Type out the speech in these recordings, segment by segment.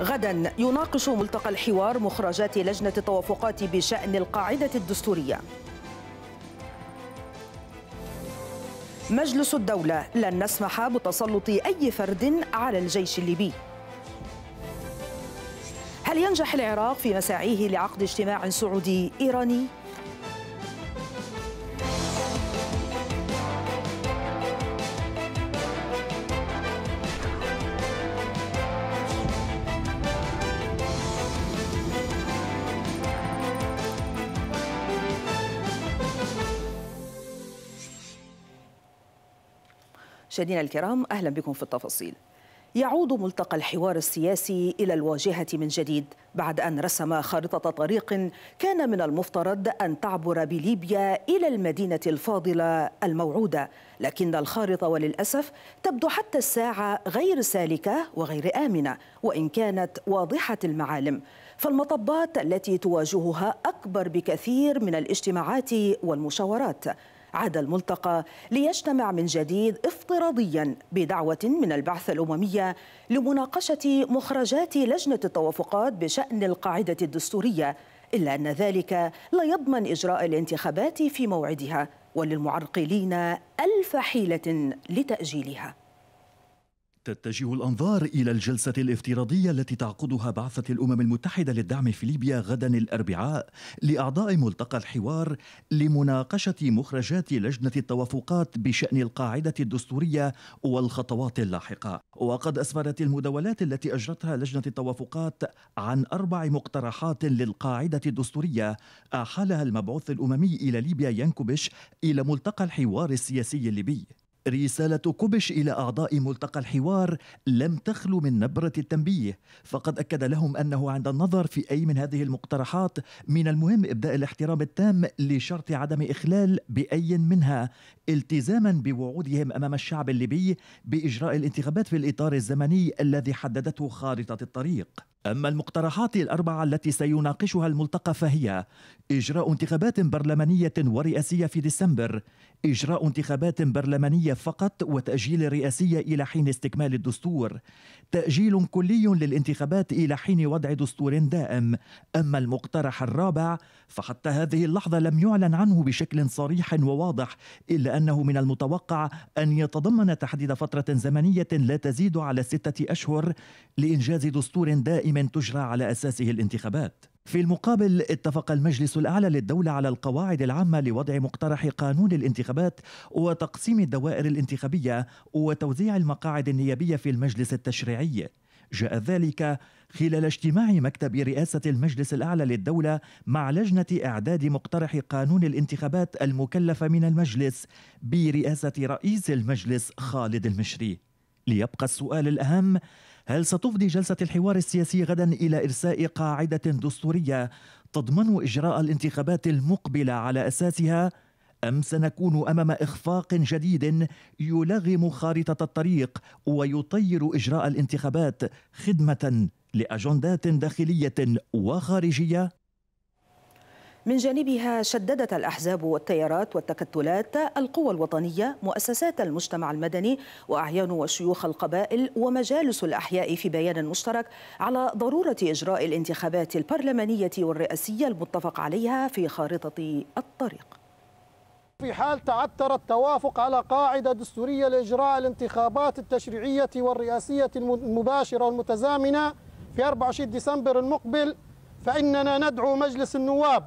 غدا يناقش ملتقى الحوار مخرجات لجنة التوافقات بشأن القاعدة الدستورية مجلس الدولة لن نسمح بتسلط أي فرد على الجيش الليبي هل ينجح العراق في مساعيه لعقد اجتماع سعودي إيراني؟ مشاهدينا الكرام أهلا بكم في التفاصيل يعود ملتقى الحوار السياسي إلى الواجهة من جديد بعد أن رسم خارطة طريق كان من المفترض أن تعبر بليبيا إلى المدينة الفاضلة الموعودة لكن الخارطة وللأسف تبدو حتى الساعة غير سالكة وغير آمنة وإن كانت واضحة المعالم فالمطبات التي تواجهها أكبر بكثير من الاجتماعات والمشاورات عاد الملتقى ليجتمع من جديد افتراضيا بدعوة من البعثة الأممية لمناقشة مخرجات لجنة التوافقات بشأن القاعدة الدستورية إلا أن ذلك لا يضمن إجراء الانتخابات في موعدها وللمعرقلين ألف حيلة لتأجيلها تتجه الأنظار إلى الجلسة الافتراضية التي تعقدها بعثة الأمم المتحدة للدعم في ليبيا غدا الأربعاء لأعضاء ملتقى الحوار لمناقشة مخرجات لجنة التوافقات بشأن القاعدة الدستورية والخطوات اللاحقة وقد أسفرت المداولات التي أجرتها لجنة التوافقات عن أربع مقترحات للقاعدة الدستورية أحالها آه، المبعوث الأممي إلى ليبيا ينكوبش إلى ملتقى الحوار السياسي الليبي رسالة كوبش إلى أعضاء ملتقى الحوار لم تخلو من نبرة التنبيه فقد أكد لهم أنه عند النظر في أي من هذه المقترحات من المهم إبداء الاحترام التام لشرط عدم إخلال بأي منها التزاما بوعودهم أمام الشعب الليبي بإجراء الانتخابات في الإطار الزمني الذي حددته خارطة الطريق أما المقترحات الأربعة التي سيناقشها الملتقى فهي إجراء انتخابات برلمانية ورئاسية في ديسمبر إجراء انتخابات برلمانية فقط وتأجيل الرئاسية إلى حين استكمال الدستور تأجيل كلي للانتخابات إلى حين وضع دستور دائم أما المقترح الرابع فحتى هذه اللحظة لم يعلن عنه بشكل صريح وواضح إلا أنه من المتوقع أن يتضمن تحديد فترة زمنية لا تزيد على ستة أشهر لإنجاز دستور دائم دائما تجرى على اساسه الانتخابات في المقابل اتفق المجلس الاعلى للدوله على القواعد العامه لوضع مقترح قانون الانتخابات وتقسيم الدوائر الانتخابيه وتوزيع المقاعد النيابيه في المجلس التشريعي جاء ذلك خلال اجتماع مكتب رئاسة المجلس الأعلى للدولة مع لجنة إعداد مقترح قانون الانتخابات المكلفة من المجلس برئاسة رئيس المجلس خالد المشري ليبقى السؤال الأهم هل ستفضي جلسة الحوار السياسي غدا إلى إرساء قاعدة دستورية تضمن إجراء الانتخابات المقبلة على أساسها؟ أم سنكون أمام إخفاق جديد يلغم خارطة الطريق ويطير إجراء الانتخابات خدمة لأجندات داخلية وخارجية؟ من جانبها شددت الأحزاب والتيارات والتكتلات القوى الوطنية مؤسسات المجتمع المدني وأعيان وشيوخ القبائل ومجالس الأحياء في بيان مشترك على ضرورة إجراء الانتخابات البرلمانية والرئاسية المتفق عليها في خارطة الطريق في حال تعثر التوافق على قاعدة دستورية لإجراء الانتخابات التشريعية والرئاسية المباشرة والمتزامنة في 24 ديسمبر المقبل فإننا ندعو مجلس النواب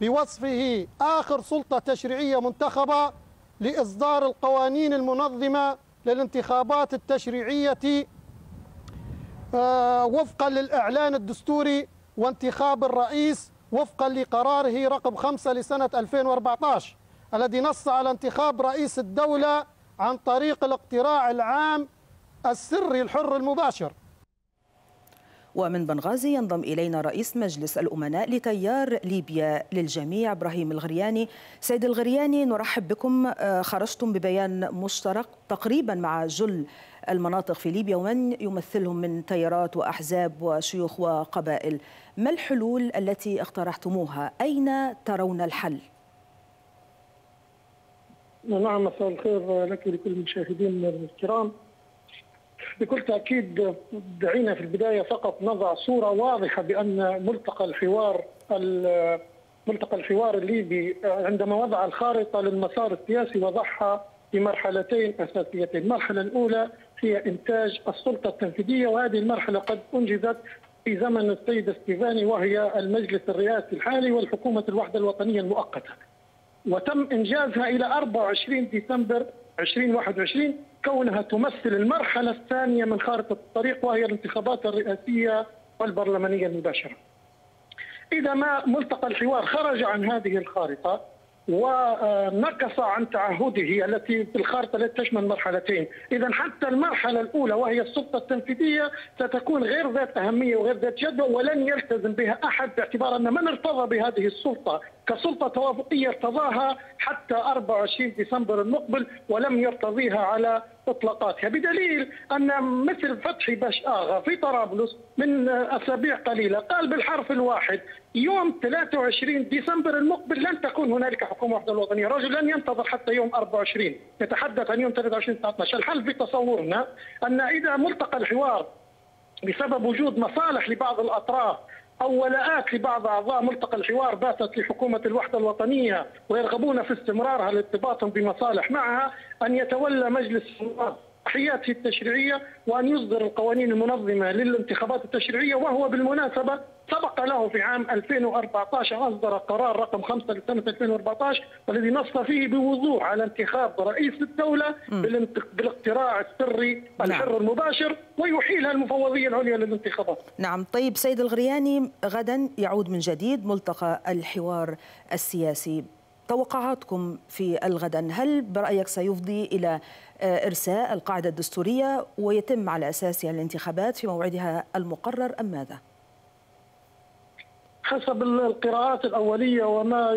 بوصفه آخر سلطة تشريعية منتخبة لإصدار القوانين المنظمة للانتخابات التشريعية آه، وفقا للإعلان الدستوري وانتخاب الرئيس وفقا لقراره رقم 5 لسنة 2014 الذي نص على انتخاب رئيس الدولة عن طريق الاقتراع العام السري الحر المباشر ومن بنغازي ينضم إلينا رئيس مجلس الأمناء لتيار ليبيا للجميع إبراهيم الغرياني سيد الغرياني نرحب بكم آه، خرجتم ببيان مشترك تقريبا مع جل المناطق في ليبيا ومن يمثلهم من تيارات وأحزاب وشيوخ وقبائل ما الحلول التي اقترحتموها أين ترون الحل؟ نعم مساء الخير لك ولكل المشاهدين الكرام بكل تأكيد دعينا في البداية فقط نضع صورة واضحة بأن ملتقى الحوار ملتقى الحوار الليبي عندما وضع الخارطة للمسار السياسي وضعها بمرحلتين أساسيتين المرحلة الأولى هي إنتاج السلطة التنفيذية وهذه المرحلة قد أنجزت في زمن السيد ستيفاني وهي المجلس الرئاسي الحالي والحكومة الوحدة الوطنية المؤقتة وتم إنجازها إلى 24 ديسمبر 2021 كونها تمثل المرحلة الثانية من خارطة الطريق وهي الانتخابات الرئاسية والبرلمانية المباشرة إذا ما ملتقى الحوار خرج عن هذه الخارطة ونكص عن تعهده التي في الخارطة التي تشمل مرحلتين إذا حتى المرحلة الأولى وهي السلطة التنفيذية ستكون غير ذات أهمية وغير ذات جدوى ولن يلتزم بها أحد باعتبار أن من ارتضى بهذه السلطة كسلطه توافقيه ارتضاها حتى 24 ديسمبر المقبل ولم يرتضيها على اطلاقاتها بدليل ان مثل فتحي باش اغا في طرابلس من اسابيع قليله قال بالحرف الواحد يوم 23 ديسمبر المقبل لن تكون هنالك حكومه وحده الوطنيه، رجل لن ينتظر حتى يوم 24 نتحدث عن يوم 23 19 الحل في تصورنا ان اذا ملتقى الحوار بسبب وجود مصالح لبعض الاطراف أو ولاءات لبعض أعضاء ملتقى الحوار باتت لحكومة الوحدة الوطنية ويرغبون في استمرارها لارتباطهم بمصالح معها أن يتولى مجلس النواب صلاحياته التشريعية وأن يصدر القوانين المنظمة للانتخابات التشريعية وهو بالمناسبة سبق له في عام 2014 أصدر قرار رقم 5 لسنة 2014 والذي نص فيه بوضوح على انتخاب رئيس الدولة بالاقتراع السري نعم. الحر المباشر ويحيلها المفوضية العليا للانتخابات نعم طيب سيد الغرياني غدا يعود من جديد ملتقى الحوار السياسي توقعاتكم في الغد هل برأيك سيفضي إلى آه، إرساء القاعدة الدستورية ويتم على أساسها الانتخابات في موعدها المقرر أم ماذا؟ حسب القراءات الاوليه وما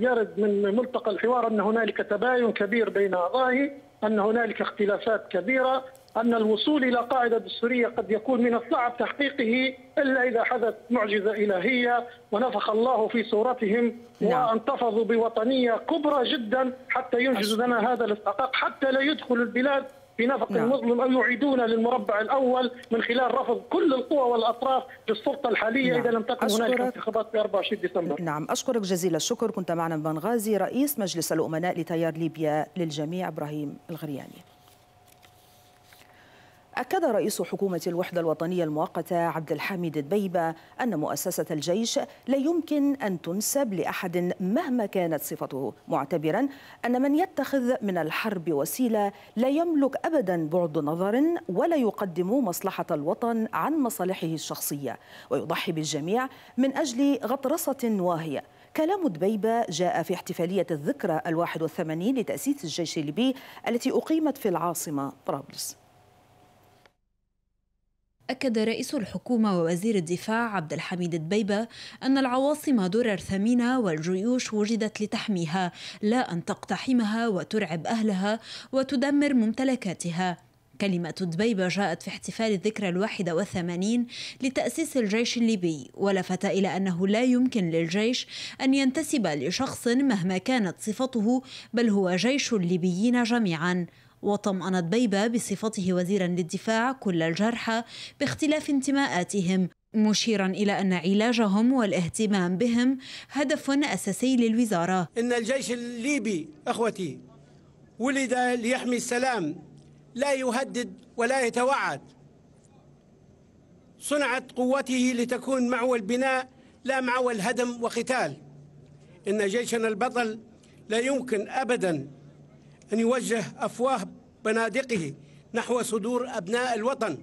يرد من ملتقى الحوار ان هنالك تباين كبير بين اعضائه، ان هنالك اختلافات كبيره، ان الوصول الى قاعده دستوريه قد يكون من الصعب تحقيقه الا اذا حدث معجزه الهيه ونفخ الله في صورتهم نعم. وانتفضوا بوطنيه كبرى جدا حتى ينجزوا لنا هذا الاستحقاق حتى لا يدخل البلاد في نفق نعم. مظلم او يعيدون للمربع الاول من خلال رفض كل القوى والاطراف للسلطه الحاليه نعم. اذا لم تكن أشكرك. هناك انتخابات في 24 ديسمبر. نعم اشكرك جزيل الشكر كنت معنا من بنغازي رئيس مجلس الامناء لتيار ليبيا للجميع ابراهيم الغرياني. أكد رئيس حكومة الوحدة الوطنية المؤقتة عبد الحميد دبيبة أن مؤسسة الجيش لا يمكن أن تنسب لأحد مهما كانت صفته معتبرا أن من يتخذ من الحرب وسيلة لا يملك أبدا بعد نظر ولا يقدم مصلحة الوطن عن مصالحه الشخصية ويضحي بالجميع من أجل غطرسة واهية كلام دبيبة جاء في احتفالية الذكرى الواحد والثمانين لتأسيس الجيش الليبي التي أقيمت في العاصمة طرابلس أكد رئيس الحكومة ووزير الدفاع عبد الحميد الدبيبة أن العواصم درر ثمينة والجيوش وجدت لتحميها لا أن تقتحمها وترعب أهلها وتدمر ممتلكاتها كلمة دبيبة جاءت في احتفال الذكرى الواحدة والثمانين لتأسيس الجيش الليبي ولفت إلى أنه لا يمكن للجيش أن ينتسب لشخص مهما كانت صفته بل هو جيش الليبيين جميعاً وطمأنت بيبة بصفته وزيرا للدفاع كل الجرحى باختلاف انتماءاتهم مشيرا إلى أن علاجهم والاهتمام بهم هدف أساسي للوزارة إن الجيش الليبي أخوتي ولد ليحمي السلام لا يهدد ولا يتوعد صنعت قوته لتكون معه البناء لا معه الهدم وقتال إن جيشنا البطل لا يمكن أبدا أن يوجه أفواه بنادقه نحو صدور أبناء الوطن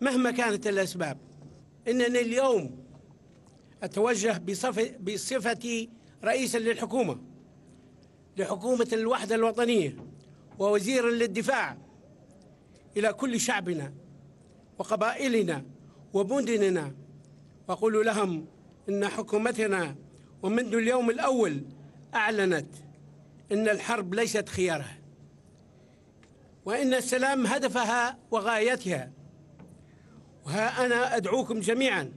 مهما كانت الأسباب إنني اليوم أتوجه بصف... بصفتي رئيسا للحكومة لحكومة الوحدة الوطنية ووزيرا للدفاع إلى كل شعبنا وقبائلنا ومدننا وأقول لهم إن حكومتنا ومنذ اليوم الأول أعلنت إن الحرب ليست خيارها وإن السلام هدفها وغايتها وها أنا أدعوكم جميعا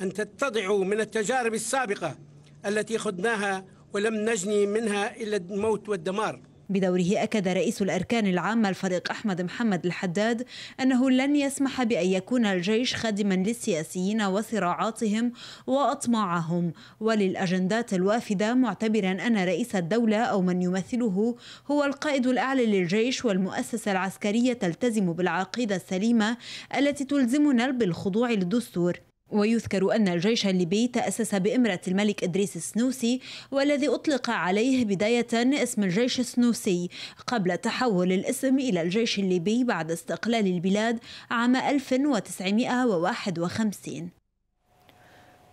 أن تتضعوا من التجارب السابقة التي خدناها ولم نجني منها إلا الموت والدمار بدوره أكد رئيس الأركان العامة الفريق أحمد محمد الحداد أنه لن يسمح بأن يكون الجيش خادما للسياسيين وصراعاتهم وأطماعهم وللأجندات الوافدة معتبرا أن رئيس الدولة أو من يمثله هو القائد الأعلى للجيش والمؤسسة العسكرية تلتزم بالعقيدة السليمة التي تلزمنا بالخضوع للدستور ويذكر أن الجيش الليبي تأسس بإمرة الملك إدريس السنوسي والذي أطلق عليه بداية اسم الجيش السنوسي قبل تحول الاسم إلى الجيش الليبي بعد استقلال البلاد عام 1951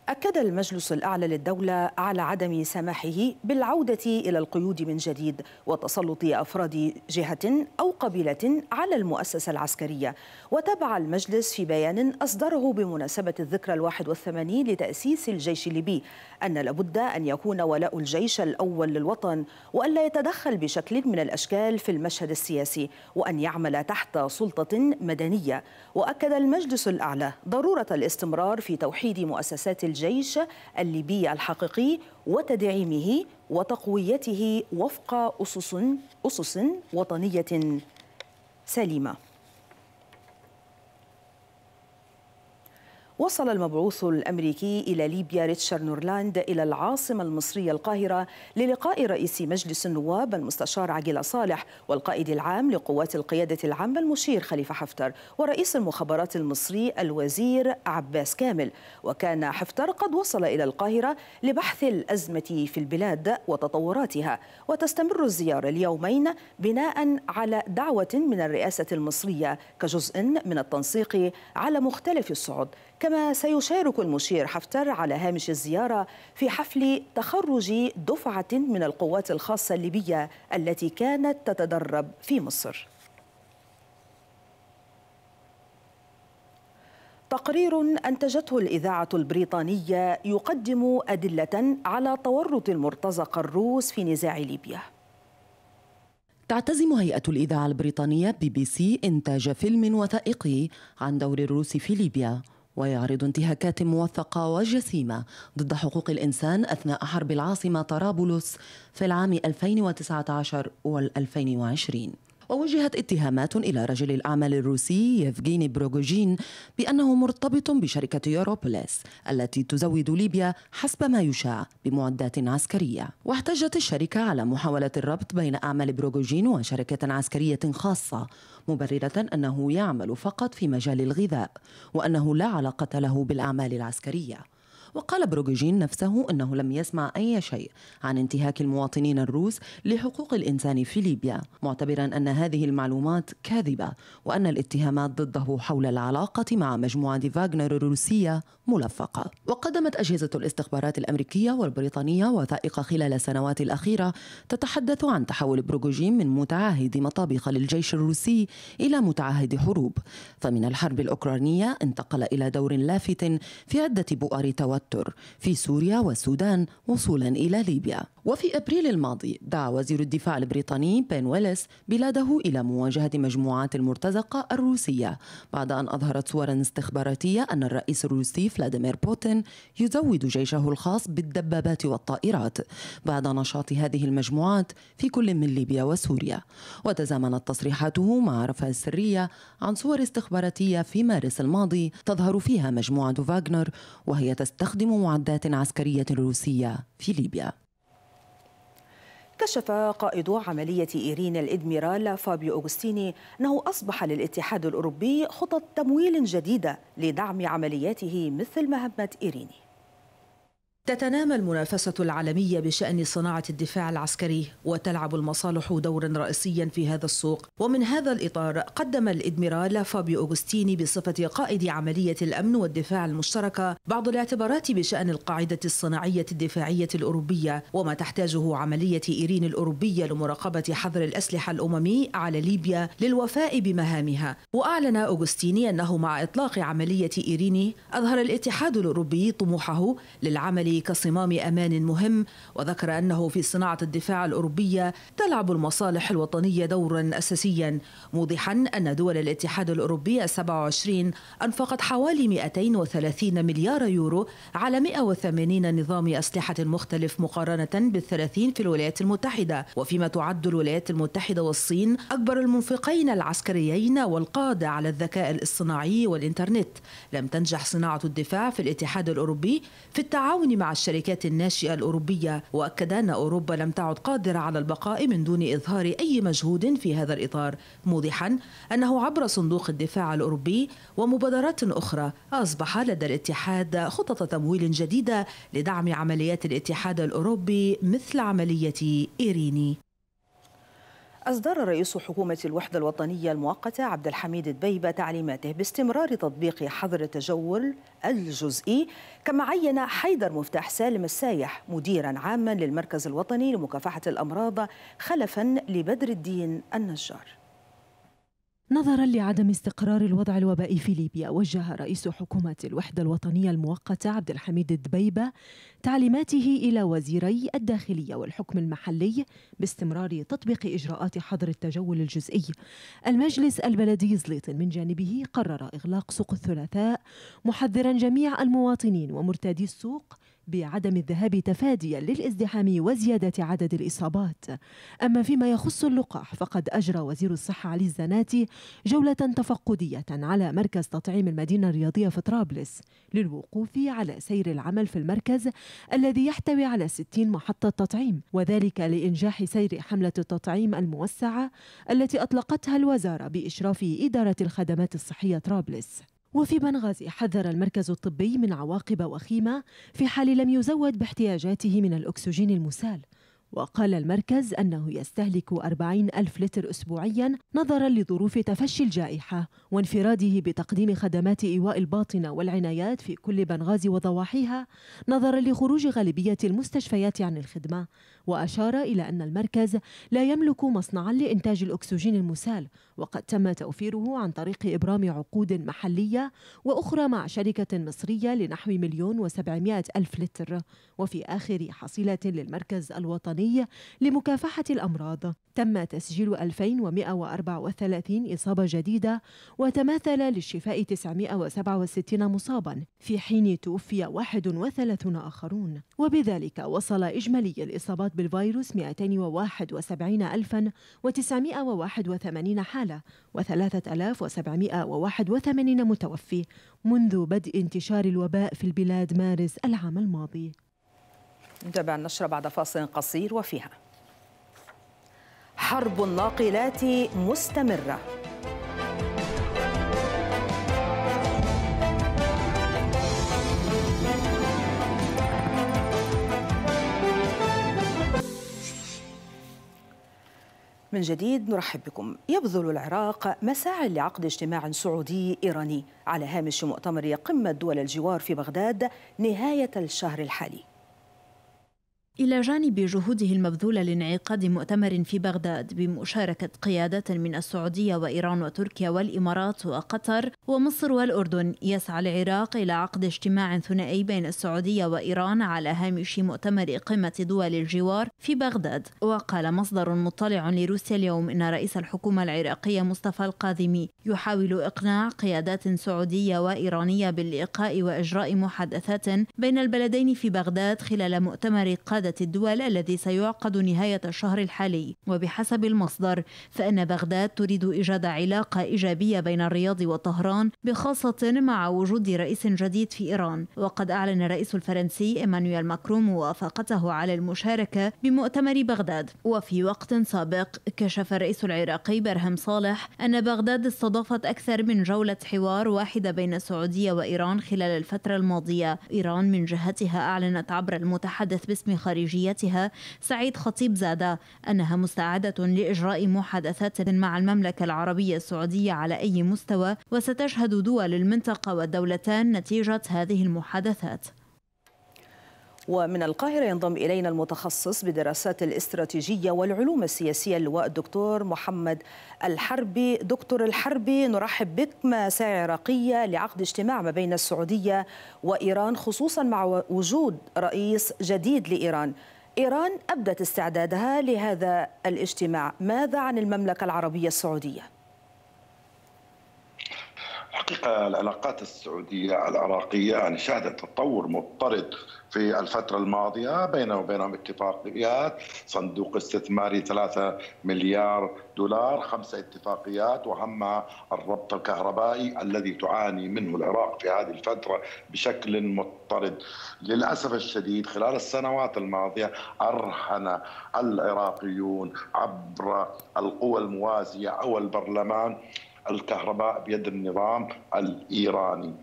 أكد المجلس الأعلى للدولة على عدم سماحه بالعودة إلى القيود من جديد وتسلط أفراد جهة أو قبيلة على المؤسسة العسكرية وتابع المجلس في بيان أصدره بمناسبة الذكرى الواحد والثمانين لتأسيس الجيش الليبي أن لابد أن يكون ولاء الجيش الأول للوطن وأن لا يتدخل بشكل من الأشكال في المشهد السياسي وأن يعمل تحت سلطة مدنية وأكد المجلس الأعلى ضرورة الاستمرار في توحيد مؤسسات الجيش الليبي الحقيقي وتدعيمه وتقويته وفق أسس أسس وطنية سليمة وصل المبعوث الأمريكي إلى ليبيا ريتشارد نورلاند إلى العاصمة المصرية القاهرة للقاء رئيس مجلس النواب المستشار عقيل صالح والقائد العام لقوات القيادة العامة المشير خليفة حفتر ورئيس المخابرات المصري الوزير عباس كامل وكان حفتر قد وصل إلى القاهرة لبحث الأزمة في البلاد وتطوراتها وتستمر الزيارة اليومين بناء على دعوة من الرئاسة المصرية كجزء من التنسيق على مختلف الصعد كما سيشارك المشير حفتر على هامش الزيارة في حفل تخرج دفعة من القوات الخاصة الليبية التي كانت تتدرب في مصر تقرير أنتجته الإذاعة البريطانية يقدم أدلة على تورط المرتزقة الروس في نزاع ليبيا تعتزم هيئة الإذاعة البريطانية بي بي سي إنتاج فيلم وثائقي عن دور الروس في ليبيا ويعرض انتهاكات موثقة وجسيمة ضد حقوق الإنسان أثناء حرب العاصمة طرابلس في العام 2019 وال2020 ووجهت اتهامات إلى رجل الأعمال الروسي يفغيني بروغوجين بأنه مرتبط بشركة يوروبوليس التي تزود ليبيا حسب ما يشاع بمعدات عسكرية واحتجت الشركة على محاولة الربط بين أعمال بروغوجين وشركة عسكرية خاصة مبررة أنه يعمل فقط في مجال الغذاء وأنه لا علاقة له بالأعمال العسكرية وقال بروجوجين نفسه أنه لم يسمع أي شيء عن انتهاك المواطنين الروس لحقوق الإنسان في ليبيا معتبرا أن هذه المعلومات كاذبة وأن الاتهامات ضده حول العلاقة مع مجموعة فاغنر الروسية ملفقة وقدمت أجهزة الاستخبارات الأمريكية والبريطانية وثائق خلال السنوات الأخيرة تتحدث عن تحول بروجوجين من متعهد مطابخ للجيش الروسي إلى متعهد حروب فمن الحرب الأوكرانية انتقل إلى دور لافت في عدة بؤر توتر التوتر في سوريا والسودان وصولا إلى ليبيا وفي أبريل الماضي دعا وزير الدفاع البريطاني بين ويلس بلاده إلى مواجهة مجموعات المرتزقة الروسية بعد أن أظهرت صورا استخباراتية أن الرئيس الروسي فلاديمير بوتين يزود جيشه الخاص بالدبابات والطائرات بعد نشاط هذه المجموعات في كل من ليبيا وسوريا وتزامنت تصريحاته مع رفع السرية عن صور استخباراتية في مارس الماضي تظهر فيها مجموعة فاغنر وهي تستخدم تستخدم معدات عسكرية روسية في ليبيا كشف قائد عملية إيرين الإدميرال فابيو أوغستيني أنه أصبح للاتحاد الأوروبي خطط تمويل جديدة لدعم عملياته مثل مهمة إيريني تتنامى المنافسة العالمية بشأن صناعة الدفاع العسكري وتلعب المصالح دورا رئيسيا في هذا السوق ومن هذا الإطار قدم الإدميرال فابيو أوغستيني بصفة قائد عملية الأمن والدفاع المشتركة بعض الاعتبارات بشأن القاعدة الصناعية الدفاعية الأوروبية وما تحتاجه عملية إيرين الأوروبية لمراقبة حظر الأسلحة الأممي على ليبيا للوفاء بمهامها وأعلن أوغستيني أنه مع إطلاق عملية إيريني أظهر الاتحاد الأوروبي طموحه للعمل كصمام أمان مهم وذكر أنه في صناعة الدفاع الأوروبية تلعب المصالح الوطنية دورا أساسيا موضحا أن دول الاتحاد الأوروبي 27 أنفقت حوالي 230 مليار يورو على 180 نظام أسلحة مختلف مقارنة بالثلاثين في الولايات المتحدة وفيما تعد الولايات المتحدة والصين أكبر المنفقين العسكريين والقادة على الذكاء الاصطناعي والإنترنت لم تنجح صناعة الدفاع في الاتحاد الأوروبي في التعاون مع مع الشركات الناشئة الأوروبية وأكد أن أوروبا لم تعد قادرة على البقاء من دون إظهار أي مجهود في هذا الإطار موضحا أنه عبر صندوق الدفاع الأوروبي ومبادرات أخرى أصبح لدى الاتحاد خطط تمويل جديدة لدعم عمليات الاتحاد الأوروبي مثل عملية إيريني أصدر رئيس حكومة الوحدة الوطنية المؤقتة عبد الحميد البيبة تعليماته باستمرار تطبيق حظر التجول الجزئي كما عين حيدر مفتاح سالم السايح مديرا عاما للمركز الوطني لمكافحة الأمراض خلفا لبدر الدين النجار نظرا لعدم استقرار الوضع الوبائي في ليبيا وجه رئيس حكومة الوحدة الوطنية المؤقتة عبد الحميد الدبيبة تعليماته إلى وزيري الداخلية والحكم المحلي باستمرار تطبيق إجراءات حظر التجول الجزئي المجلس البلدي زليط من جانبه قرر إغلاق سوق الثلاثاء محذرا جميع المواطنين ومرتادي السوق بعدم الذهاب تفاديا للازدحام وزيادة عدد الإصابات أما فيما يخص اللقاح فقد أجرى وزير الصحة علي الزناتي جولة تفقدية على مركز تطعيم المدينة الرياضية في طرابلس للوقوف على سير العمل في المركز الذي يحتوي على 60 محطة تطعيم وذلك لإنجاح سير حملة التطعيم الموسعة التي أطلقتها الوزارة بإشراف إدارة الخدمات الصحية طرابلس وفي بنغازي حذر المركز الطبي من عواقب وخيمة في حال لم يزود باحتياجاته من الأكسجين المسال وقال المركز أنه يستهلك 40 ألف لتر أسبوعيا نظرا لظروف تفشي الجائحة وانفراده بتقديم خدمات إيواء الباطنة والعنايات في كل بنغازي وضواحيها نظرا لخروج غالبية المستشفيات عن الخدمة وأشار إلى أن المركز لا يملك مصنعا لإنتاج الأكسجين المسال وقد تم توفيره عن طريق إبرام عقود محلية وأخرى مع شركة مصرية لنحو مليون وسبعمائة ألف لتر وفي آخر حصيلة للمركز الوطني الوطني لمكافحة الأمراض تم تسجيل 2134 إصابة جديدة وتماثل للشفاء 967 مصابا في حين توفي 31 آخرون وبذلك وصل إجمالي الإصابات بالفيروس 271981 حالة و3781 متوفي منذ بدء انتشار الوباء في البلاد مارس العام الماضي نتابع النشرة بعد فاصل قصير وفيها حرب الناقلات مستمرة من جديد نرحب بكم يبذل العراق مساعي لعقد اجتماع سعودي إيراني على هامش مؤتمر قمة دول الجوار في بغداد نهاية الشهر الحالي إلى جانب جهوده المبذولة لانعقاد مؤتمر في بغداد بمشاركة قيادات من السعودية وإيران وتركيا والإمارات وقطر ومصر والأردن يسعى العراق إلى عقد اجتماع ثنائي بين السعودية وإيران على هامش مؤتمر قمة دول الجوار في بغداد وقال مصدر مطلع لروسيا اليوم إن رئيس الحكومة العراقية مصطفى القاذمي يحاول إقناع قيادات سعودية وإيرانية باللقاء وإجراء محادثات بين البلدين في بغداد خلال مؤتمر قادم قادة الدول الذي سيعقد نهاية الشهر الحالي وبحسب المصدر فإن بغداد تريد إيجاد علاقة إيجابية بين الرياض وطهران بخاصة مع وجود رئيس جديد في إيران وقد أعلن الرئيس الفرنسي إيمانويل ماكرون موافقته على المشاركة بمؤتمر بغداد وفي وقت سابق كشف الرئيس العراقي برهم صالح أن بغداد استضافت أكثر من جولة حوار واحدة بين السعودية وإيران خلال الفترة الماضية إيران من جهتها أعلنت عبر المتحدث باسم خارج خارجيتها سعيد خطيب زادة أنها مستعدة لإجراء محادثات مع المملكة العربية السعودية على أي مستوى وستشهد دول المنطقة والدولتان نتيجة هذه المحادثات ومن القاهرة ينضم إلينا المتخصص بدراسات الاستراتيجية والعلوم السياسية اللواء الدكتور محمد الحربي دكتور الحربي نرحب بك مساعي عراقية لعقد اجتماع ما بين السعودية وإيران خصوصا مع وجود رئيس جديد لإيران إيران أبدت استعدادها لهذا الاجتماع ماذا عن المملكة العربية السعودية؟ حقيقة العلاقات السعودية العراقية يعني شهدت تطور مضطرد في الفترة الماضية بين وبينهم اتفاقيات صندوق استثماري 3 مليار دولار خمسة اتفاقيات وهمها الربط الكهربائي الذي تعاني منه العراق في هذه الفترة بشكل مضطرد للأسف الشديد خلال السنوات الماضية أرهن العراقيون عبر القوى الموازية أو البرلمان الكهرباء بيد النظام الايراني.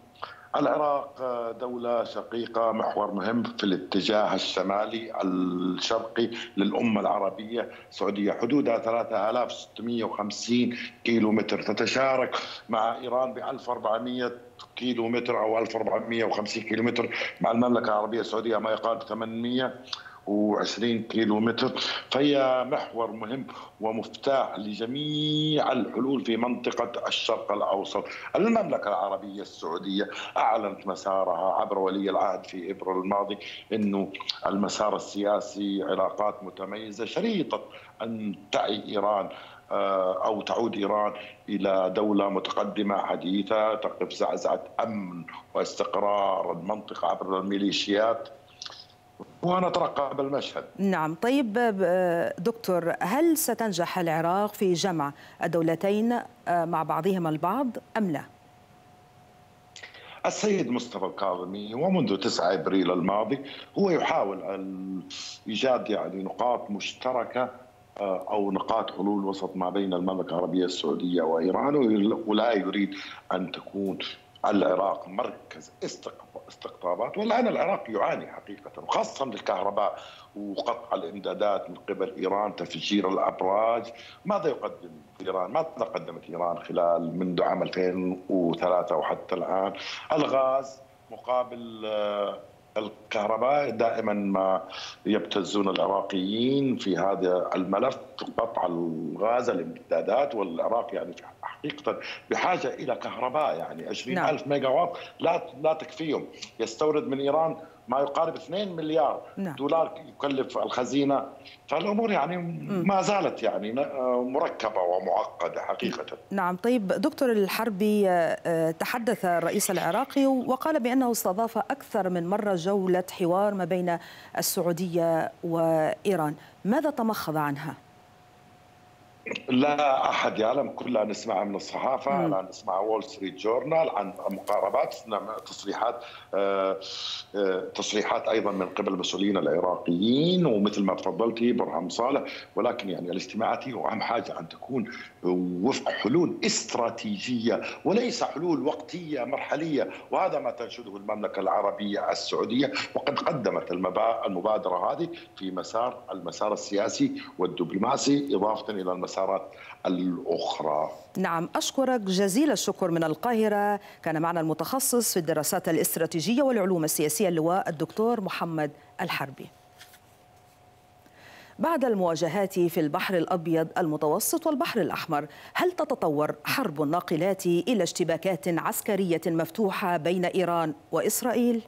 العراق آه، دولة شقيقة محور مهم في الاتجاه الشمالي الشرقي للأمة العربية السعودية حدودها 3650 كيلو متر تتشارك مع إيران ب 1400 كيلو متر أو 1450 كيلو متر مع المملكة العربية السعودية ما يقارب 800 و20 كيلو متر فهي محور مهم ومفتاح لجميع الحلول في منطقة الشرق الأوسط المملكة العربية السعودية أعلنت مسارها عبر ولي العهد في إبريل الماضي أنه المسار السياسي علاقات متميزة شريطة أن تعي إيران آه، أو تعود إيران إلى دولة متقدمة حديثة تقف زعزعة أمن واستقرار المنطقة عبر الميليشيات ونترقب المشهد نعم طيب آه، دكتور هل ستنجح العراق في جمع الدولتين آه، مع بعضهما البعض أم لا؟ السيد مصطفى الكاظمي ومنذ 9 ابريل الماضي هو يحاول ايجاد يعني نقاط مشتركه آه، او نقاط حلول وسط ما بين المملكه العربيه السعوديه وايران ولا يريد ان تكون العراق مركز استقطابات والآن العراق يعاني حقيقة وخاصة للكهرباء وقطع الإمدادات من قبل إيران تفجير الأبراج ماذا يقدم إيران ماذا قدمت إيران خلال منذ عام 2003 وحتى الآن الغاز مقابل آه، الكهرباء دائما ما يبتزون العراقيين في هذا الملف قطع الغاز الامتدادات والعراق يعني حقيقة بحاجة إلى كهرباء يعني 20000 نعم. ميجا واط لا لا تكفيهم يستورد من إيران ما يقارب 2 مليار نعم. دولار يكلف الخزينه فالامور يعني ما زالت يعني مركبه ومعقده حقيقه نعم طيب دكتور الحربي آه، آه، تحدث الرئيس العراقي وقال بانه استضاف اكثر من مره جوله حوار ما بين السعوديه وايران ماذا تمخض عنها لا احد يعلم كلنا نسمعها من الصحافه لا نسمعها وول ستريت جورنال عن مقاربات تصريحات آه، آه، تصريحات ايضا من قبل المسؤولين العراقيين ومثل ما تفضلتي برهم صالح ولكن يعني الاجتماعات هي واهم حاجه ان تكون وفق حلول استراتيجيه وليس حلول وقتيه مرحليه وهذا ما تنشده المملكه العربيه السعوديه وقد قدمت المبادره هذه في مسار المسار السياسي والدبلوماسي اضافه الى المسار أثرت الأخرى نعم أشكرك جزيل الشكر من القاهرة كان معنا المتخصص في الدراسات الاستراتيجية والعلوم السياسية اللواء الدكتور محمد الحربي بعد المواجهات في البحر الأبيض المتوسط والبحر الأحمر هل تتطور حرب الناقلات إلى اشتباكات عسكرية مفتوحة بين إيران وإسرائيل؟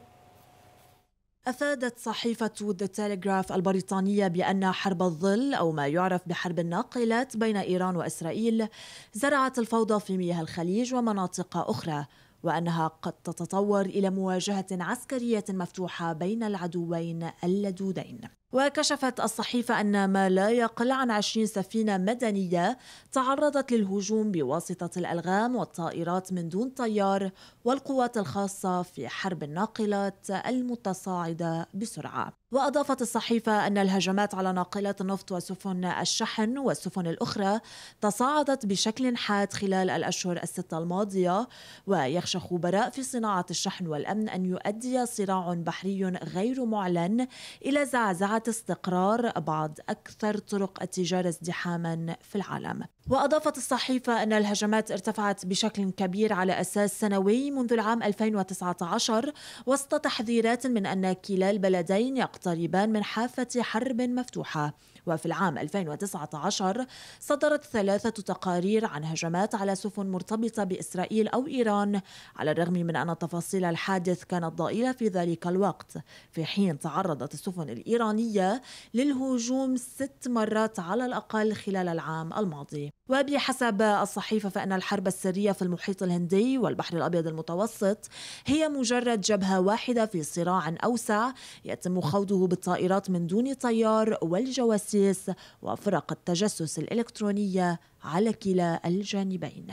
أفادت صحيفة ذا تيليغراف البريطانية بأن حرب الظل أو ما يعرف بحرب الناقلات بين إيران وإسرائيل زرعت الفوضى في مياه الخليج ومناطق أخرى وأنها قد تتطور إلى مواجهة عسكرية مفتوحة بين العدوين اللدودين وكشفت الصحيفة أن ما لا يقل عن 20 سفينة مدنية تعرضت للهجوم بواسطة الألغام والطائرات من دون طيار والقوات الخاصة في حرب الناقلات المتصاعدة بسرعة. وأضافت الصحيفة أن الهجمات على ناقلات النفط وسفن الشحن والسفن الأخرى تصاعدت بشكل حاد خلال الأشهر الستة الماضية ويخشى خبراء في صناعة الشحن والأمن أن يؤدي صراع بحري غير معلن إلى زعزعة دفعت استقرار بعض أكثر طرق التجارة ازدحاما في العالم وأضافت الصحيفة أن الهجمات ارتفعت بشكل كبير على أساس سنوي منذ العام 2019 وسط تحذيرات من أن كلا البلدين يقتربان من حافة حرب مفتوحة وفي العام 2019 صدرت ثلاثة تقارير عن هجمات على سفن مرتبطة بإسرائيل أو إيران على الرغم من أن تفاصيل الحادث كانت ضئيلة في ذلك الوقت في حين تعرضت السفن الإيرانية للهجوم ست مرات على الأقل خلال العام الماضي وبحسب الصحيفة فإن الحرب السرية في المحيط الهندي والبحر الأبيض المتوسط هي مجرد جبهة واحدة في صراع أوسع يتم خوضه بالطائرات من دون طيار والجواسيس التخصيص وفرق التجسس الإلكترونية على كلا الجانبين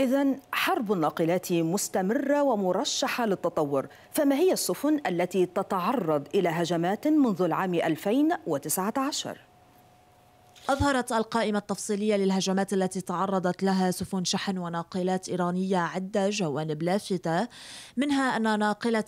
إذا حرب الناقلات مستمرة ومرشحة للتطور، فما هي السفن التي تتعرض إلى هجمات منذ العام 2019؟ أظهرت القائمة التفصيلية للهجمات التي تعرضت لها سفن شحن وناقلات إيرانية عدة جوانب لافتة منها أن ناقلة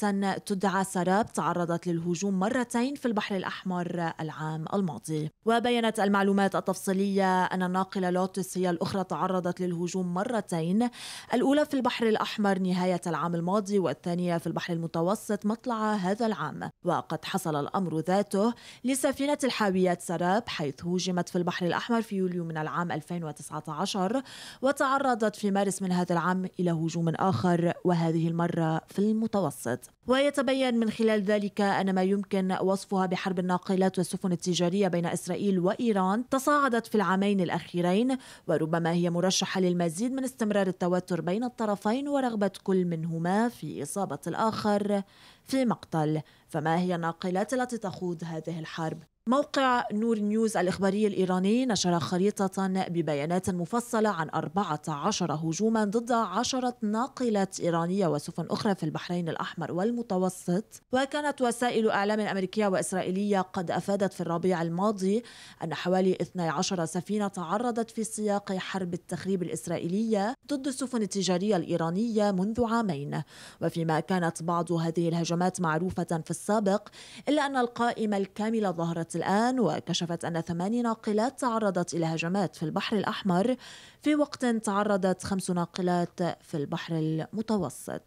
تدعى سراب تعرضت للهجوم مرتين في البحر الأحمر العام الماضي وبينت المعلومات التفصيلية أن الناقلة لوتس هي الأخرى تعرضت للهجوم مرتين الأولى في البحر الأحمر نهاية العام الماضي والثانية في البحر المتوسط مطلع هذا العام وقد حصل الأمر ذاته لسفينة الحاويات سراب حيث هجمت في البحر الأحمر في يوليو من العام 2019 وتعرضت في مارس من هذا العام إلى هجوم آخر وهذه المرة في المتوسط ويتبين من خلال ذلك أن ما يمكن وصفها بحرب الناقلات والسفن التجارية بين إسرائيل وإيران تصاعدت في العامين الأخيرين وربما هي مرشحة للمزيد من استمرار التوتر بين الطرفين ورغبة كل منهما في إصابة الآخر في مقتل فما هي الناقلات التي تخوض هذه الحرب موقع نور نيوز الإخباري الإيراني نشر خريطة ببيانات مفصلة عن 14 هجوما ضد 10 ناقلات إيرانية وسفن أخرى في البحرين الأحمر والمتوسط وكانت وسائل إعلام أمريكية وإسرائيلية قد أفادت في الربيع الماضي أن حوالي 12 سفينة تعرضت في سياق حرب التخريب الإسرائيلية ضد السفن التجارية الإيرانية منذ عامين وفيما كانت بعض هذه الهجمات معروفة في السابق إلا أن القائمة الكاملة ظهرت الآن وكشفت أن ثماني ناقلات تعرضت إلى هجمات في البحر الأحمر في وقت تعرضت خمس ناقلات في البحر المتوسط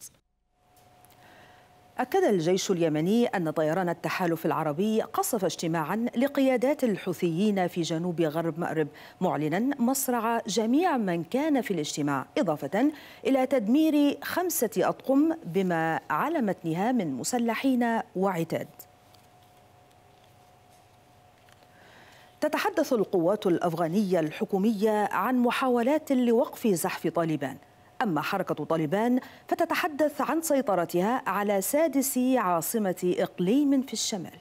أكد الجيش اليمني أن طيران التحالف العربي قصف اجتماعا لقيادات الحوثيين في جنوب غرب مأرب معلنا مصرع جميع من كان في الاجتماع إضافة إلى تدمير خمسة أطقم بما على متنها من مسلحين وعتاد تتحدث القوات الأفغانية الحكومية عن محاولات لوقف زحف طالبان أما حركة طالبان فتتحدث عن سيطرتها على سادس عاصمة إقليم في الشمال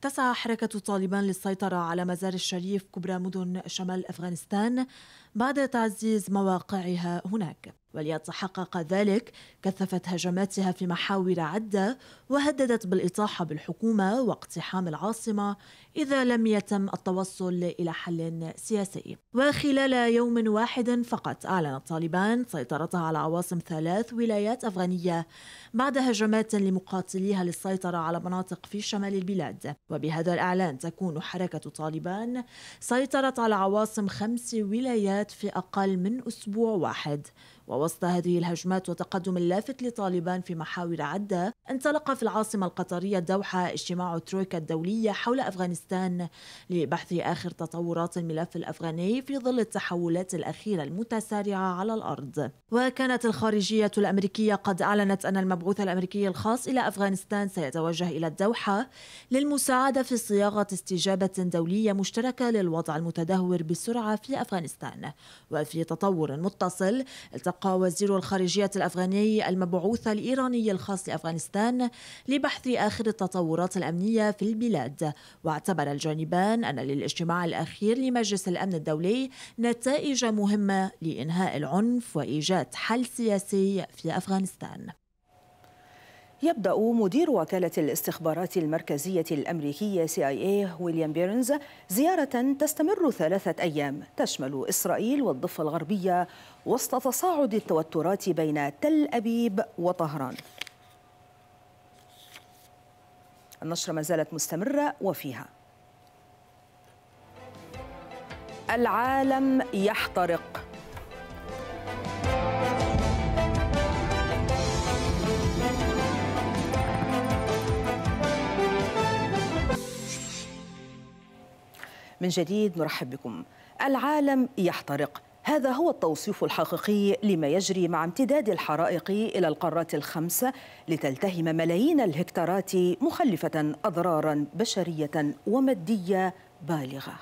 تسعى حركة طالبان للسيطرة على مزار الشريف كبرى مدن شمال أفغانستان بعد تعزيز مواقعها هناك وليتحقق ذلك كثفت هجماتها في محاور عدة وهددت بالإطاحة بالحكومة واقتحام العاصمة إذا لم يتم التوصل إلى حل سياسي وخلال يوم واحد فقط أعلن الطالبان سيطرتها على عواصم ثلاث ولايات أفغانية بعد هجمات لمقاتليها للسيطرة على مناطق في شمال البلاد وبهذا الإعلان تكون حركة طالبان سيطرت على عواصم خمس ولايات في أقل من أسبوع واحد ووسط هذه الهجمات وتقدم اللافت لطالبان في محاور عدة انطلق في العاصمة القطرية الدوحة اجتماع ترويكا الدولية حول أفغانستان لبحث آخر تطورات الملف الأفغاني في ظل التحولات الأخيرة المتسارعة على الأرض وكانت الخارجية الأمريكية قد أعلنت أن المبعوث الأمريكي الخاص إلى أفغانستان سيتوجه إلى الدوحة للمساعدة في صياغة استجابة دولية مشتركة للوضع المتدهور بسرعة في أفغانستان وفي تطور متصل التقى أطلق وزير الخارجية الأفغاني المبعوث الإيراني الخاص لأفغانستان لبحث آخر التطورات الأمنية في البلاد واعتبر الجانبان أن للاجتماع الأخير لمجلس الأمن الدولي نتائج مهمة لإنهاء العنف وإيجاد حل سياسي في أفغانستان يبدأ مدير وكالة الاستخبارات المركزية الأمريكية CIA إيه ويليام بيرنز زيارة تستمر ثلاثة أيام تشمل إسرائيل والضفة الغربية وسط تصاعد التوترات بين تل أبيب وطهران النشرة ما زالت مستمرة وفيها العالم يحترق من جديد نرحب بكم العالم يحترق هذا هو التوصيف الحقيقي لما يجري مع امتداد الحرائق إلى القارات الخمسة لتلتهم ملايين الهكتارات مخلفة أضرارا بشرية ومادية بالغة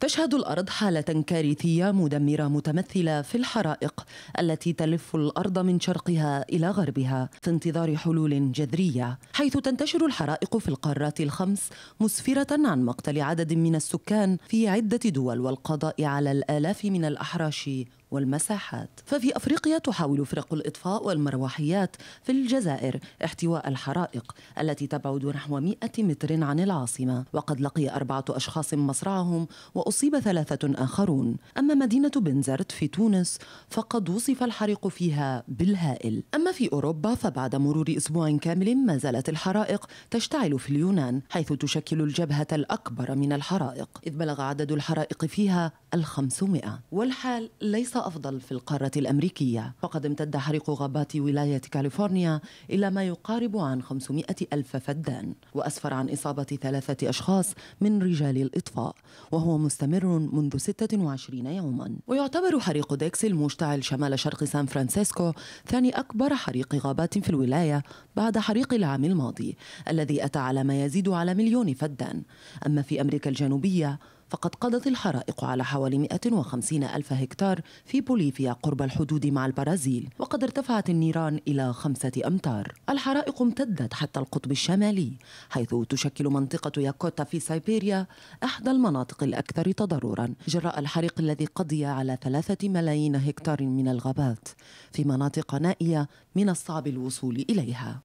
تشهد الأرض حالة كارثية مدمرة متمثلة في الحرائق التي تلف الأرض من شرقها إلى غربها في انتظار حلول جذرية حيث تنتشر الحرائق في القارات الخمس مسفرة عن مقتل عدد من السكان في عدة دول والقضاء على الآلاف من الأحراش والمساحات ففي أفريقيا تحاول فرق الإطفاء والمروحيات في الجزائر احتواء الحرائق التي تبعد نحو 100 متر عن العاصمة وقد لقي أربعة أشخاص مصرعهم وأصيب ثلاثة آخرون أما مدينة بنزرت في تونس فقد وصف الحريق فيها بالهائل أما في أوروبا فبعد مرور أسبوع كامل ما زالت الحرائق تشتعل في اليونان حيث تشكل الجبهة الأكبر من الحرائق إذ بلغ عدد الحرائق فيها الخمسمائة والحال ليس أفضل في القارة الأمريكية وقد امتد حريق غابات ولاية كاليفورنيا إلى ما يقارب عن 500 ألف فدان وأسفر عن إصابة ثلاثة أشخاص من رجال الإطفاء وهو مستمر منذ 26 يوما ويعتبر حريق ديكس المشتعل شمال شرق سان فرانسيسكو ثاني أكبر حريق غابات في الولاية بعد حريق العام الماضي الذي أتى على ما يزيد على مليون فدان أما في أمريكا الجنوبية فقد قضت الحرائق على حوالي 150 ألف هكتار في بوليفيا قرب الحدود مع البرازيل وقد ارتفعت النيران إلى خمسة أمتار الحرائق امتدت حتى القطب الشمالي حيث تشكل منطقة ياكوتا في سيبيريا إحدى المناطق الأكثر تضررا جراء الحريق الذي قضي على ثلاثة ملايين هكتار من الغابات في مناطق نائية من الصعب الوصول إليها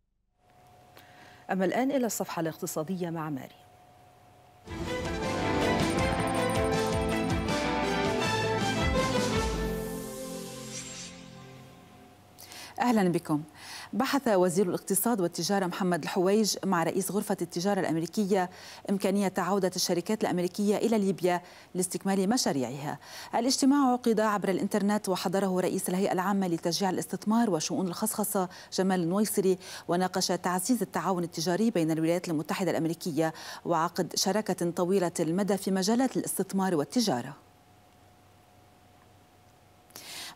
أما الآن إلى الصفحة الاقتصادية مع ماري أهلا بكم بحث وزير الاقتصاد والتجارة محمد الحويج مع رئيس غرفة التجارة الأمريكية إمكانية عودة الشركات الأمريكية إلى ليبيا لاستكمال مشاريعها الاجتماع عقد عبر الإنترنت وحضره رئيس الهيئة العامة لتشجيع الاستثمار وشؤون الخصخصة جمال النويصري وناقش تعزيز التعاون التجاري بين الولايات المتحدة الأمريكية وعقد شراكة طويلة المدى في مجالات الاستثمار والتجارة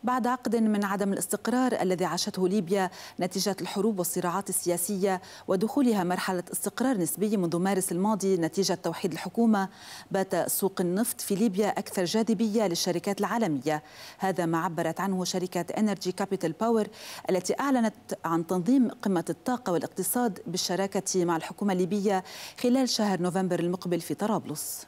بعد عقد من عدم الاستقرار الذي عاشته ليبيا نتيجة الحروب والصراعات السياسية ودخولها مرحلة استقرار نسبي منذ مارس الماضي نتيجة توحيد الحكومة بات سوق النفط في ليبيا أكثر جاذبية للشركات العالمية هذا ما عبرت عنه شركة انرجي كابيتال باور التي أعلنت عن تنظيم قمة الطاقة والاقتصاد بالشراكة مع الحكومة الليبية خلال شهر نوفمبر المقبل في طرابلس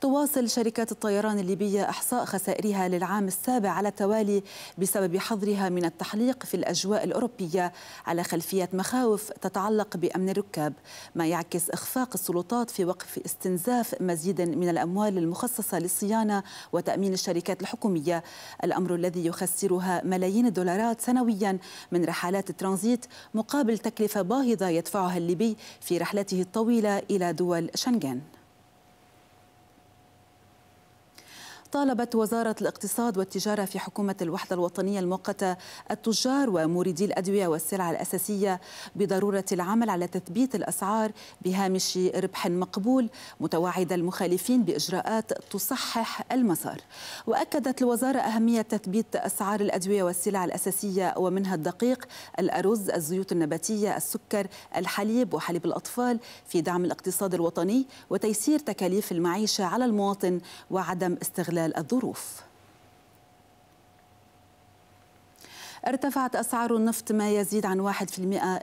تواصل شركات الطيران الليبية إحصاء خسائرها للعام السابع على التوالي بسبب حظرها من التحليق في الأجواء الأوروبية على خلفية مخاوف تتعلق بأمن الركاب ما يعكس إخفاق السلطات في وقف استنزاف مزيد من الأموال المخصصة للصيانة وتأمين الشركات الحكومية الأمر الذي يخسرها ملايين الدولارات سنويا من رحلات الترانزيت مقابل تكلفة باهظة يدفعها الليبي في رحلته الطويلة إلى دول شنغن طالبت وزارة الاقتصاد والتجارة في حكومة الوحدة الوطنية المؤقتة التجار وموردي الأدوية والسلع الأساسية بضرورة العمل على تثبيت الأسعار بهامش ربح مقبول متوعدة المخالفين بإجراءات تصحح المسار وأكدت الوزارة أهمية تثبيت أسعار الأدوية والسلع الأساسية ومنها الدقيق الأرز الزيوت النباتية السكر الحليب وحليب الأطفال في دعم الاقتصاد الوطني وتيسير تكاليف المعيشة على المواطن وعدم استغلال خلال الظروف ارتفعت أسعار النفط ما يزيد عن 1%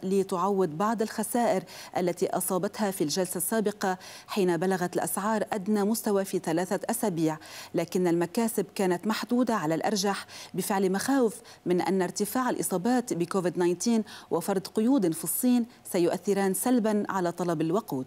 لتعوض بعض الخسائر التي أصابتها في الجلسة السابقة حين بلغت الأسعار أدنى مستوى في ثلاثة أسابيع لكن المكاسب كانت محدودة على الأرجح بفعل مخاوف من أن ارتفاع الإصابات بكوفيد-19 وفرض قيود في الصين سيؤثران سلبا على طلب الوقود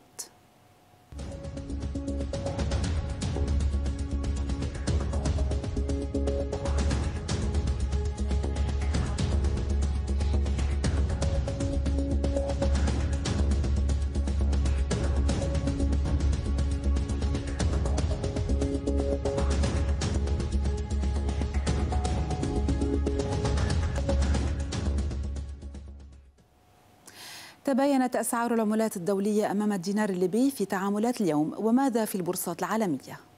تباينت أسعار العملات الدولية أمام الدينار الليبي في تعاملات اليوم وماذا في البورصات العالمية؟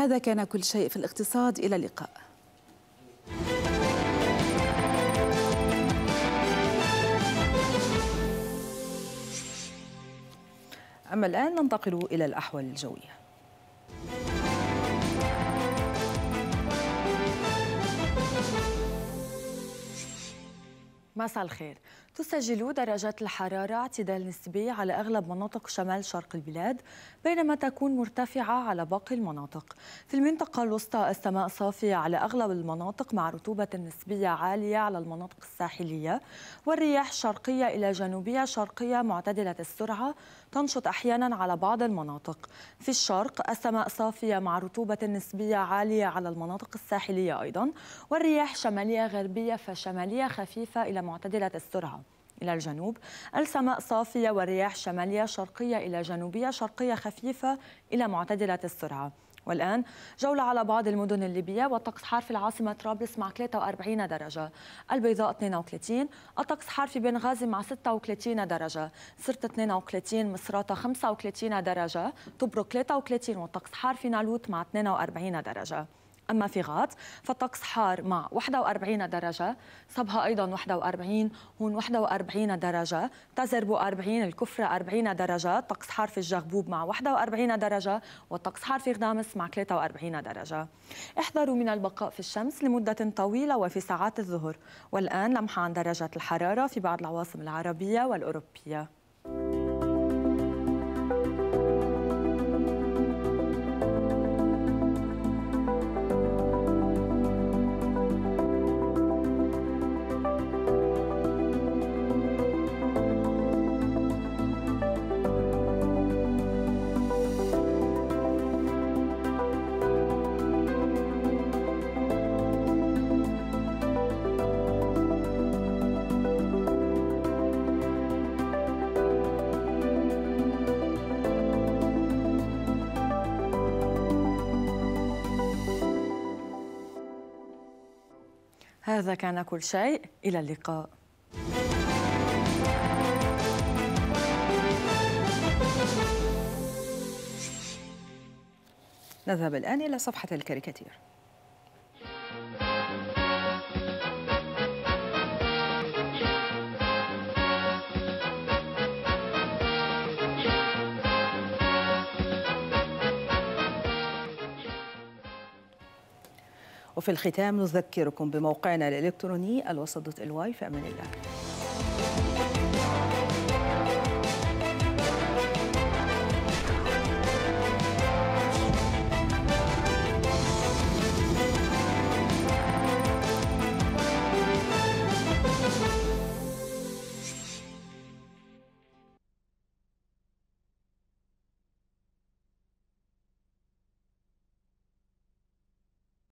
هذا كان كل شيء في الاقتصاد إلى اللقاء أما الآن ننتقل إلى الأحوال الجوية مساء الخير تسجل درجات الحرارة اعتدال نسبي على أغلب مناطق شمال شرق البلاد بينما تكون مرتفعة على باقي المناطق في المنطقة الوسطى السماء صافية على أغلب المناطق مع رطوبة نسبية عالية على المناطق الساحلية والرياح شرقية إلى جنوبية شرقية معتدلة السرعة تنشط أحيانا على بعض المناطق في الشرق السماء صافية مع رطوبة نسبية عالية على المناطق الساحلية أيضا والرياح شمالية غربية فشمالية خفيفة إلى معتدلة السرعة إلى الجنوب السماء صافية والرياح شمالية شرقية إلى جنوبية شرقية خفيفة إلى معتدلة السرعة والآن جولة على بعض المدن الليبية والطقس حار في العاصمة طرابلس مع 43 درجة البيضاء 32 الطقس حار في بنغازي مع 36 درجة سرت 32 مصراتة 35 درجة تبرق 33 والطقس حار في نالوت مع 42 درجة أما في غاط فالطقس حار مع 41 درجة صبها أيضا 41 هون 41 درجة تزرب 40 الكفرة 40 درجة طقس حار في الجغبوب مع 41 درجة والطقس حار في غدامس مع 43 درجة احذروا من البقاء في الشمس لمدة طويلة وفي ساعات الظهر والآن لمحة عن درجات الحرارة في بعض العواصم العربية والأوروبية هذا كان كل شيء إلى اللقاء نذهب الآن إلى صفحة الكاريكاتير وفي الختام نذكركم بموقعنا الإلكتروني الوسط الواي في أمان الله